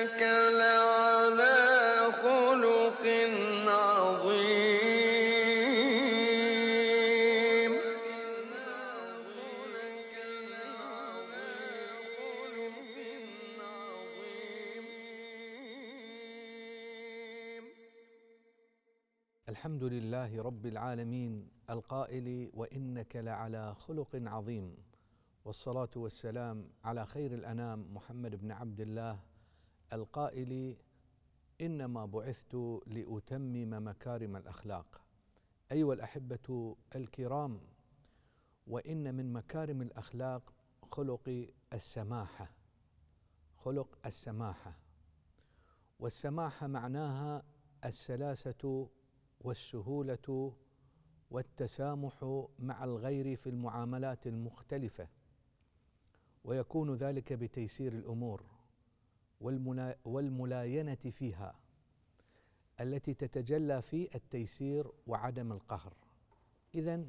إنك لعلى خلق عظيم الحمد لله رب العالمين القائل وإنك لعلى خلق عظيم والصلاة والسلام على خير الأنام محمد بن عبد الله القائل انما بعثت لاتمم مكارم الاخلاق ايها الاحبه الكرام وان من مكارم الاخلاق خلق السماحه خلق السماحه والسماحه معناها السلاسه والسهوله والتسامح مع الغير في المعاملات المختلفه ويكون ذلك بتيسير الامور والملاينه فيها التي تتجلى في التيسير وعدم القهر اذا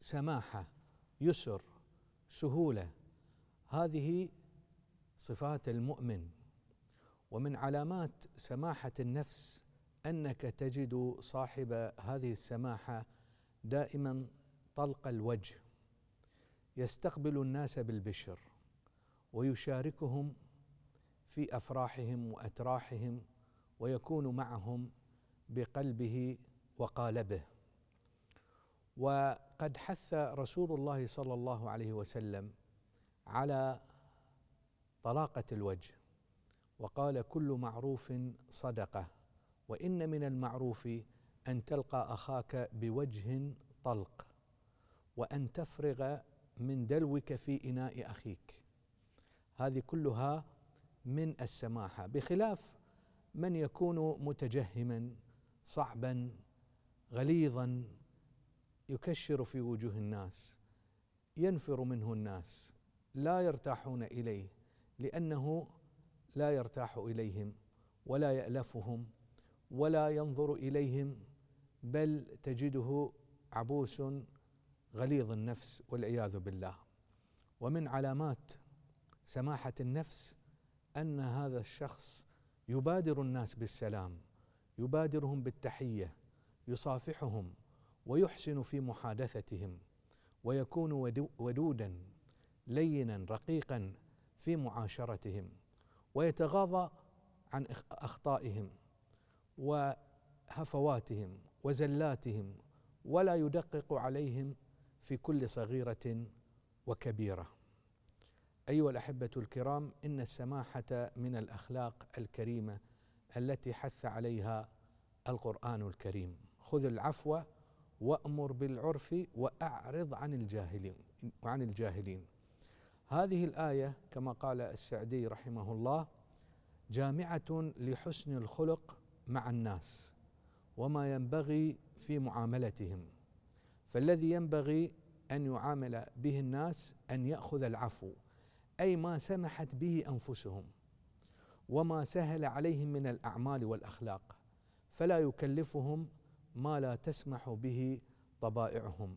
سماحه يسر سهوله هذه صفات المؤمن ومن علامات سماحه النفس انك تجد صاحب هذه السماحه دائما طلق الوجه يستقبل الناس بالبشر ويشاركهم في افراحهم واتراحهم ويكون معهم بقلبه وقالبه وقد حث رسول الله صلى الله عليه وسلم على طلاقه الوجه وقال كل معروف صدقه وان من المعروف ان تلقى اخاك بوجه طلق وان تفرغ من دلوك في اناء اخيك هذه كلها من السماحه بخلاف من يكون متجهما صعبا غليظا يكشر في وجوه الناس ينفر منه الناس لا يرتاحون اليه لانه لا يرتاح اليهم ولا يالفهم ولا ينظر اليهم بل تجده عبوس غليظ النفس والعياذ بالله ومن علامات سماحه النفس ان هذا الشخص يبادر الناس بالسلام يبادرهم بالتحيه يصافحهم ويحسن في محادثتهم ويكون ودودا لينا رقيقا في معاشرتهم ويتغاضى عن اخطائهم وهفواتهم وزلاتهم ولا يدقق عليهم في كل صغيره وكبيره ايها الاحبه الكرام ان السماحه من الاخلاق الكريمه التي حث عليها القران الكريم خذ العفو وامر بالعرف واعرض عن الجاهلين وعن الجاهلين هذه الايه كما قال السعدي رحمه الله جامعه لحسن الخلق مع الناس وما ينبغي في معاملتهم فالذي ينبغي ان يعامل به الناس ان ياخذ العفو اي ما سمحت به انفسهم وما سهل عليهم من الاعمال والاخلاق فلا يكلفهم ما لا تسمح به طبائعهم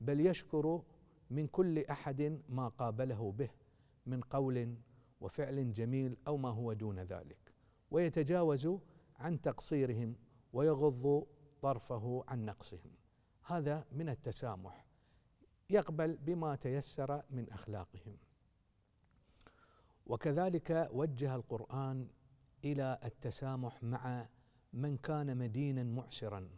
بل يشكر من كل احد ما قابله به من قول وفعل جميل او ما هو دون ذلك ويتجاوز عن تقصيرهم ويغض طرفه عن نقصهم هذا من التسامح يقبل بما تيسر من اخلاقهم وكذلك وجه القرآن إلى التسامح مع من كان مدينا معسرا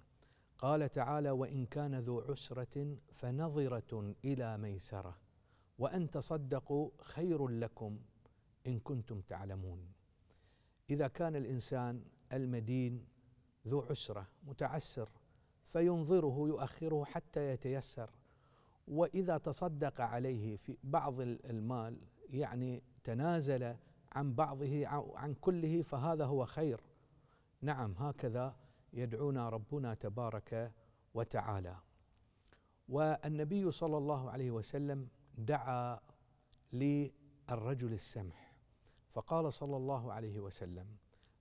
قال تعالى وإن كان ذو عسرة فنظرة إلى ميسرة وأن تصدقوا خير لكم إن كنتم تعلمون إذا كان الإنسان المدين ذو عسرة متعسر فينظره يؤخره حتى يتيسر وإذا تصدق عليه في بعض المال يعني تنازل عن بعضه عن كله فهذا هو خير نعم هكذا يدعونا ربنا تبارك وتعالى والنبي صلى الله عليه وسلم دعا للرجل السمح فقال صلى الله عليه وسلم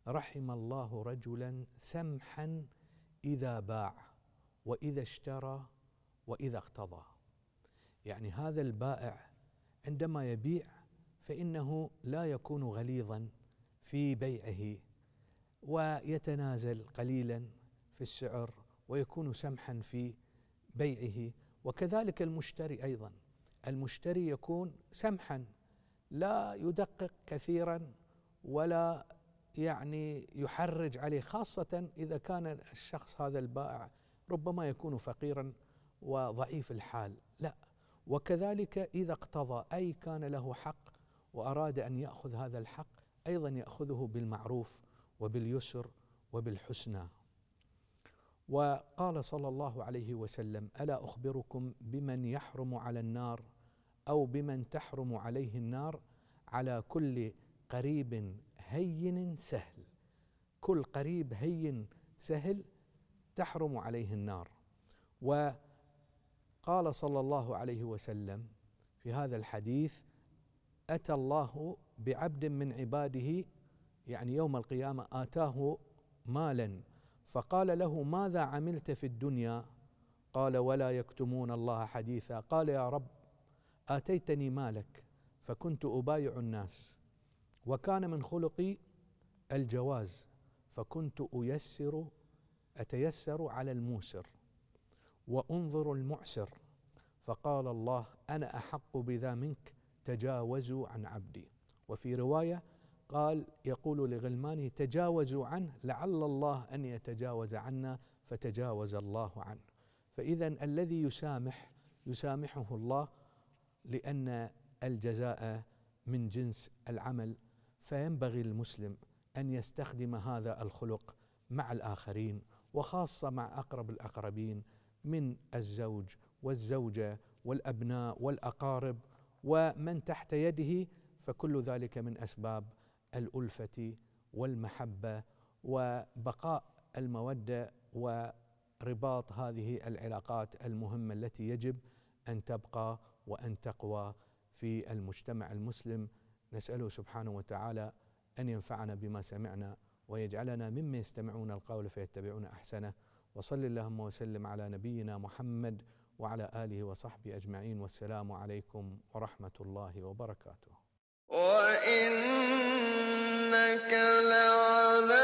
رحم الله رجلا سمحا اذا باع واذا اشترى واذا اقتضى يعني هذا البائع عندما يبيع فإنه لا يكون غليظا في بيعه ويتنازل قليلا في السعر ويكون سمحا في بيعه وكذلك المشتري أيضا المشتري يكون سمحا لا يدقق كثيرا ولا يعني يحرج عليه خاصة إذا كان الشخص هذا البائع ربما يكون فقيرا وضعيف الحال لا وكذلك إذا اقتضى أي كان له حق وأراد أن يأخذ هذا الحق أيضا يأخذه بالمعروف وباليسر وبالحسنى وقال صلى الله عليه وسلم ألا أخبركم بمن يحرم على النار أو بمن تحرم عليه النار على كل قريب هين سهل كل قريب هين سهل تحرم عليه النار وقال صلى الله عليه وسلم في هذا الحديث أتى الله بعبد من عباده يعني يوم القيامة آتاه مالا فقال له ماذا عملت في الدنيا قال ولا يكتمون الله حديثا قال يا رب آتيتني مالك فكنت أبايع الناس وكان من خلقي الجواز فكنت أيسر أتيسر على الموسر وأنظر المعسر فقال الله أنا أحق بذا منك تجاوزوا عن عبدي وفي روايه قال يقول لغلمانه تجاوزوا عنه لعل الله ان يتجاوز عنا فتجاوز الله عنه فاذا الذي يسامح يسامحه الله لان الجزاء من جنس العمل فينبغي المسلم ان يستخدم هذا الخلق مع الاخرين وخاصه مع اقرب الاقربين من الزوج والزوجه والابناء والاقارب ومن تحت يده فكل ذلك من اسباب الالفه والمحبه وبقاء الموده ورباط هذه العلاقات المهمه التي يجب ان تبقى وان تقوى في المجتمع المسلم نساله سبحانه وتعالى ان ينفعنا بما سمعنا ويجعلنا ممن يستمعون القول فيتبعون احسنه وصل اللهم وسلم على نبينا محمد وعلى اله وصحبه اجمعين والسلام عليكم ورحمه الله وبركاته وانك لعلى